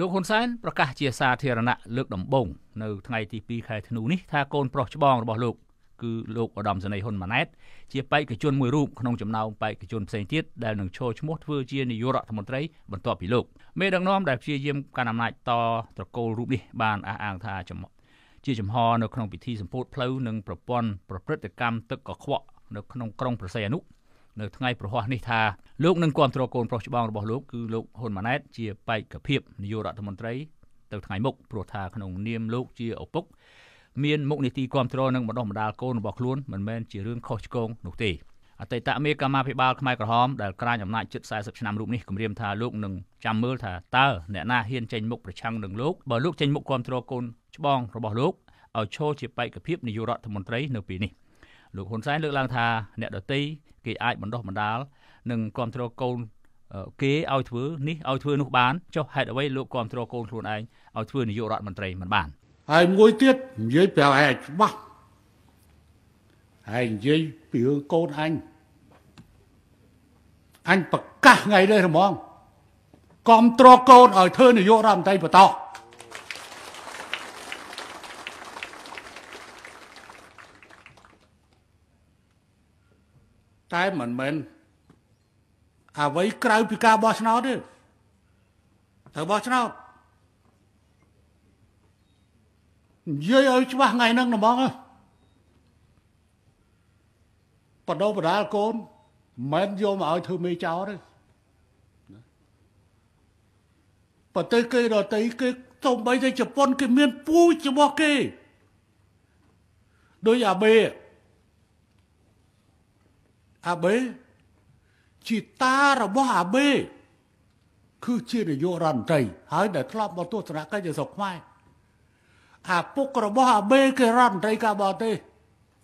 លោកហ៊ុនសែនប្រកាសជាសាធារណៈលើកដំបូងនៅថ្ងៃទី2ខែធ្នូនេះ ថាកូន ប្រុសច្បងរបស់លោកគឺលោកឧត្តមសេនីយ៍ហ៊ុនម៉ាណែតជាបេក្ខជនមួយរូបក្នុងចំណោមបេក្ខជនផ្សេងទៀតដែលនឹងឈរឈ្មោះធ្វើជានាយករដ្ឋមន្ត្រីបន្ទាប់ពីលោកមេដឹកនាំដែលព្យាយាម កាន់អំណាចតត្រកូលរូបនេះបានអះអាងថាជាចំហនៅក្នុងពិធីសម្ពោធផ្លូវនិងប្រព័ន្ធប្រព្រឹត្តកម្មទឹកកខ្វក់នៅក្នុងក្រុងប្រស័យអនុនៅថ្ងៃប្រហ័សនេះថាលោកនឹងគ្រប់គ្រងកូនប្រុសច្បងរបស់លោកគឺលោកហ៊ុនម៉ាណែតជាបេក្ខភាពនាយករដ្ឋមន្ត្រី ទៅថ្ងៃមុខព្រោះថាក្នុងនាមលោកជាឪពុក មានមុខនីតិគ្រប់គ្រងនិងបណ្ដុះបណ្ដាលកូនរបស់ខ្លួនមិនមែនជារឿងខុសឆ្គងនោះទេអតីតមេកម្មាភិបាលខ្មែរក្រហមដែលក្រាញអំណាចជិត40ឆ្នាំរូបនេះគម្រាមថាលោកនឹងចាំមើលថាតើអ្នកណាហ៊ានចេញមុខប្រឆាំងនឹងលោកបើលោកចេញមុខគ្រប់គ្រងកូនច្បងរបស់លោកឲ្យឈរជាបេក្ខភាពនាយករដ្ឋមន្ត្រីនៅពេលនេះលោកហ៊ុនសែនលើកឡើងថាអ្នកដតីគេអាចបណ្ដោះបណ្ដាលនិងគ្រប់គ្រងកូនគេឲ្យធ្វើនេះឲ្យធ្វើនោះបានចុះហេតុអ្វីលោកគ្រប់គ្រងកូនខ្លួនឯងឲ្យធ្វើនាយករដ្ឋមន្ត្រីមិនបានហើយមួយទៀតនិយាយប្រាប់ឯងច្បាស់ហើយនិយាយពីរឿងកូនអញអញប្រកាសថ្ងៃនេះហ្មងគ្រប់គ្រងកូនឲ្យធ្វើនាយករដ្ឋមន្ត្រីបន្តតែមិនមែនអ្វីក្រៅពីការបោះឆ្នោតទេត្រូវបោះឆ្នោតនិយាយឲ្យច្បាស់ថ្ងៃហ្នឹងហ្មងបដោបដាលកូនមិនយកមកឲ្យធ្វើមេចោលទេប្រទេសគេដទៃគេសូម្បីតែជប៉ុនគេមានពូជរបស់គេដោយអាបេអាបេជាតារបស់អាបេ គឺជានាយករដ្ឋមន្ត្រីហើយដែលធ្លាប់មកទស្សនកិច្ចនៅស្រុកខ្មែរអាពុករបស់អាបេគឺរដ្ឋមន្ត្រីការបរទេស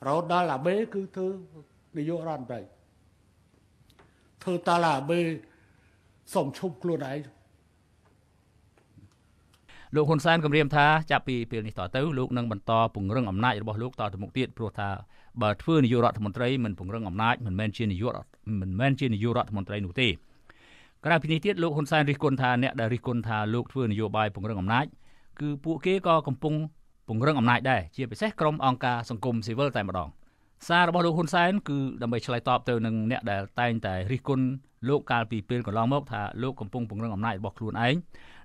រហូតដល់អាបេ គឺធ្វើនាយករដ្ឋមន្ត្រីធ្វើតាឡាអាបេសុំឈប់ខ្លួនឯងលោកហ៊ុនសែនគម្រាមថាចាប់ពីពេលនេះតទៅលោកនឹងបន្តពង្រឹងអំណាចរបស់លោកតទៅមុខទៀតព្រោះថាបើធ្វើនាយករដ្ឋមន្ត្រីមិនពង្រឹងអំណាចមិនមែនជានាយកមិនមែនជានាយករដ្ឋមន្ត្រីនោះទេក្រៅពីនេះទៀតលោកហ៊ុនសែនរិះគន់ថាអ្នកដែលរិះគន់ថាលោកធ្វើនយោបាយពង្រឹងអំណាចគឺពួកគេក៏កំពុងពង្រឹងអំណាចដែរជាពិសេសក្រុមអង្គការសង្គមស៊ីវិលតែម្ដង។សាររបស់លោកហ៊ុនសែនគឺដើម្បីឆ្លើយតបទៅនឹងអ្នកដែលតែងតែរិះគន់លោកកាលពីពេលកន្លងមកថាលោកកំពុងពង្រឹងអំណាចរបស់ខ្លួនឯង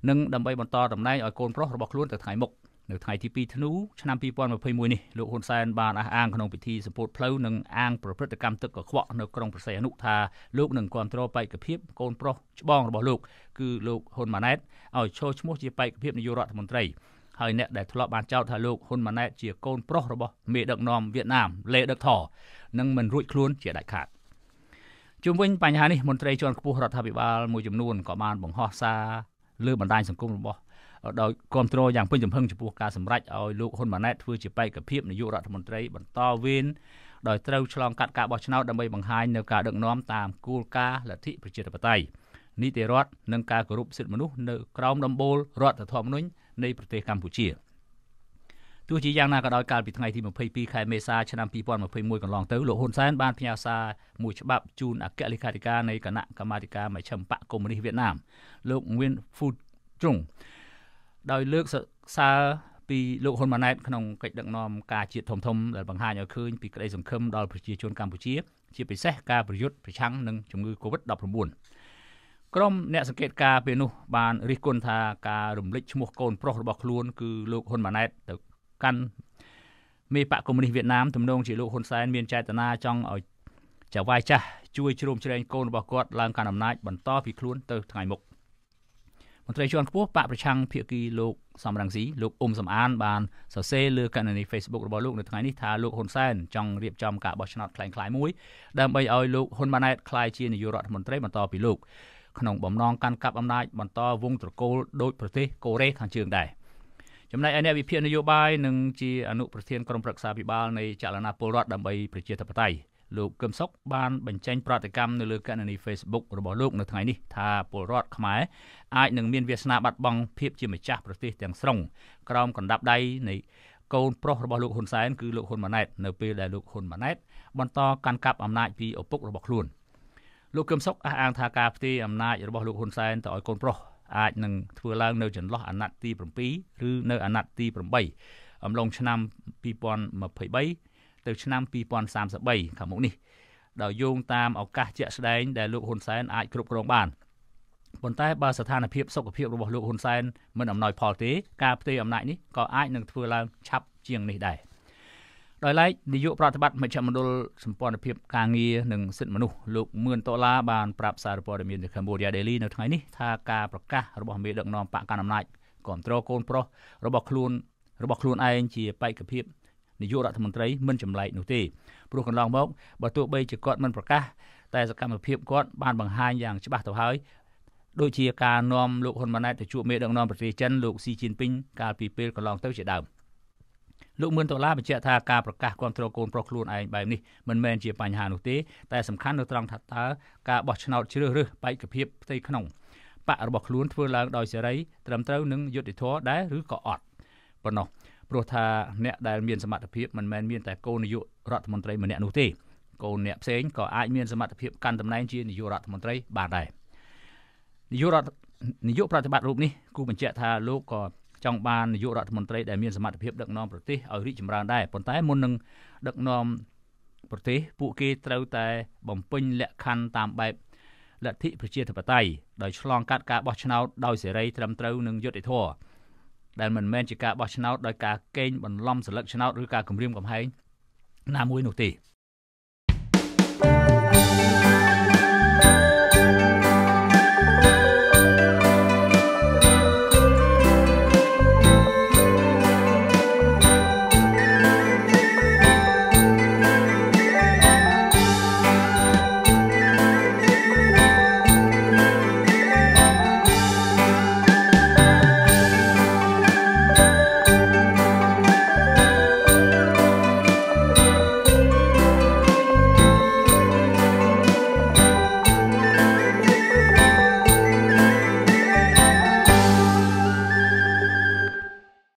និងដើម្បីបន្តតំណែងឲ្យកូនប្រុសរបស់ខ្លួនទៅថ្ងៃមុខនៅថ្ងៃទី2ធ្នូឆ្នាំ2021នេះលោកហ៊ុនសែនបានអះអាងក្នុងពិធីសម្ពោធផ្លូវនិងអាងប្រព្រឹត្តកម្មទឹកកខ្វក់នៅក្រុងប្រសេអនុថាលោកនឹងគ្រប់គ្រងបេក្ខភាពកូនប្រុសច្បងរបស់លោកគឺលោកហ៊ុនម៉ាណែតឲ្យចូលឈ្មោះជាបេក្ខភាពនាយករដ្ឋមន្ត្រីហើយអ្នកដែលធ្លាប់បានចោទថាលោកហ៊ុនម៉ាណែតជាកូន ប្រុសរបស់មេដឹកនាំវៀតណាមលេដឹកថនឹងមិនរួចខ្លួនជាដាច់ខាតជុំវិញបញ្ហានេះមន្ត្រីជាន់ខ្ពស់រដ្ឋាភិបាល មួយចំនួនក៏បានបង្ហោះសារលើបណ្ដាញសង្គមរបស់ដោយគ្រប់គ្រងយ៉ាងពេញចំហឹងចំពោះការសម្រេចឲ្យលោកហ៊ុនម៉ាណែតធ្វើជាបេក្ខភាពនាយករដ្ឋមន្ត្រីបន្តវេនដោយត្រូវឆ្លងកាត់ការបោះឆ្នោតដើម្បីបង្ហាញនៅការដឹកនាំតាមគោលការណ៍លទ្ធិប្រជាធិបតេយ្យនីតិរដ្ឋនិងការគោរពសិទ្ធិមនុស្សនៅក្រោមដំបូលរដ្ឋធម្មនុញ្ញនៃប្រទេសកម្ពុជាទោះជាយ៉ាងណាក៏ដោយកាលពីថ្ងៃទី22ខែមេសាឆ្នាំ2021កន្លងទៅលោកហ៊ុនសែនបានផ្ញើសារមួយច្បាប់ជូនអគ្គលេខាធិការនៃគណៈកម្មាធិការមជ្ឈមបកកុម្មុយនីសវៀតណាមលោក Nguyen Phu Trung ដោយលើកសើពីលោកហ៊ុនម៉ាណែតក្នុងកិច្ចដឹកនាំការជាតិធំធំដែលបង្ហាញឲ្យឃើញពីក្តីសង្ឃឹមដល់ប្រជាជនកម្ពុជា ជាពិសេសការប្រយុទ្ធប្រឆាំងនឹងជំងឺ Covid-19 ក្រុមអ្នកសង្កេតការពេលនោះបានរិះគន់ថាការរំលេចឈ្មោះកូនប្រុសរបស់ខ្លួនគឺលោកហ៊ុនម៉ាណែតទៅកាន់មេបកកុម្មុយនីសវៀតណាមទំនងជាលោកហ៊ុនសែនមានចេតនាចង់ឲ្យចាវាយចាស់ជួយជ្រោមជ្រែងកូនរបស់គាត់ឡើងកាន់អំណាចបន្តពីខ្លួនទៅថ្ងៃមុខមន្ត្រីជាន់ខ្ពស់បកប្រឆាំងភៀកគីលោកសំរងស៊ីលោកអ៊ុំសំអានបានសរសេរលើកណ្ដាល Facebook របស់លោកនៅថ្ងៃនេះថាលោកហ៊ុនសែនចង់រៀបចំការបោះឆ្នោតคล้ายៗមួយដើម្បីឲ្យលោកហ៊ុនម៉ាណែតក្លាយជានាយករដ្ឋមន្ត្រីបន្តពីលោកក្នុងបំណងកាន់កាប់អំណាចបន្តវងត្រកូលដោយប្រទេសកូរ៉េខាងជើងដែរចំណែកឯអ្នកវិភាគនយោបាយនិងជាអនុប្រធានក្រុមប្រឹក្សាពិបាលនៃចលនាពលរដ្ឋដើម្បីប្រជាធិបតេយ្យលោកកឹមសុខបានបញ្ចេញប្រតិកម្មនៅលើកណនី Facebook របស់លោកនៅថ្ងៃនេះថាពលរដ្ឋខ្មែរអាចនឹងមានវាសនាបាត់បង់ភាពជាម្ចាស់ប្រទេសទាំងស្រុងក្រោមកណ្ដាប់ដៃនៃកូនប្រុសរបស់លោកហ៊ុនសែនគឺលោកហ៊ុនម៉ាណែតនៅពេលដែលលោកហ៊ុនម៉ាណែតបន្តកាន់កាប់អំណាចពីឪពុករបស់ខ្លួន។លោកកឹមសុខអះអាងថាការផ្ទេរអំណាចរបស់លោកហ៊ុនសែនទៅឲ្យកូនប្រុសអាចនឹងធ្វើឡើងនៅចន្លោះអាណត្តិទី7ឬនៅអាណត្តិទី8អំឡុងឆ្នាំ2023ទៅឆ្នាំ2033ខាងមុខនេះដោយយោងតាមឱកាស ជាក់ស្ដែងដែលលោកហ៊ុនសែនអាចគ្រប់គ្រងបានប៉ុន្តែបើស្ថានភាពសុខភាពរបស់លោកហ៊ុនសែនមិនអំណោយផលទេ ការផ្ទេរអំណាចនេះក៏អាចនឹងធ្វើឡើងឆាប់ជាងនេះដែរដោយឡែកនាយកប្រតិបត្តិមជ្ឈមណ្ឌលសម្ព័ន្ធភាពការងារនិងសិទ្ធិមនុស្សលោកមឿនដុល្លារបានប្រាប់សារព័ត៌មាន The Cambodia Daily នៅថ្ងៃនេះថាការប្រកាសរបស់មេដឹកនាំបកកណ្ដាលអំណាចគ្រប់គ្រងកូនប្រុសរបស់ខ្លួន របស់ខ្លួនឯងជាបេក្ខភាពនាយករដ្ឋមន្ត្រីមិនចម្លែកនោះទេព្រោះកន្លងមកបើទោះបីជាគាត់មិនប្រកាសតែសកម្មភាពគាត់បានបង្ហាញយ៉ាងច្បាស់ទៅហើយដូចជាការនាំលោកហ៊ុនម៉ាណែតទៅជួបមេដឹកនាំប្រទេសចិនលោកស៊ីជីនពីងកាលពីពេលកន្លងទៅជាដើម។លោកមឿនដុល្លារបញ្ជាក់ថាការប្រកាសគ្រប់គ្រងកូនប្រុសខ្លួនឯងបែបនេះមិនមែនជាបញ្ហានោះទេតែសំខាន់នៅត្រង់ថាតើការបោះឆ្នោតជ្រើសរើសបេក្ខភាពផ្ទៃក្នុងបករបស់ខ្លួនធ្វើឡើងដោយសេរីត្រឹមត្រូវនិងយុត្តិធម៌ដែរឬក៏អត់ប៉ុណ្ណោះព្រោះថាអ្នកដែលមានសមត្ថភាពមិនមែនមានតែគោលនយោបាយរដ្ឋមន្ត្រី ម្នាក់នោះទេគោលអ្នកផ្សេងក៏អាចមានសមត្ថភាពកាន់តំណែងជានាយករដ្ឋមន្ត្រីបានដែរនាយករដ្ឋនាយកប្រតិបត្តិរូបនេះគូបញ្ជាក់ថាលោកក៏ចង់បាននាយករដ្ឋមន្ត្រីដែលមានសមត្ថភាពដឹកនាំប្រទេសឲ្យរីកចម្រើនដែរប៉ុន្តែមុននឹងដឹកនាំប្រទេសពួកគេត្រូវតែបំពេញលក្ខខណ្ឌតាមបែបលទ្ធិប្រជាធិបតេយ្យដោយឆ្លងកាត់ការបោះឆ្នោតដោយសេរីត្រឹមត្រូវនិងយុត្តិធម៌ដែលមិនមែនជាការបោះឆ្នោតដោយការកេងបន្លំសិលឹកឆ្នោតឬការគំរាមកំហែងណាមួយនោះទេ។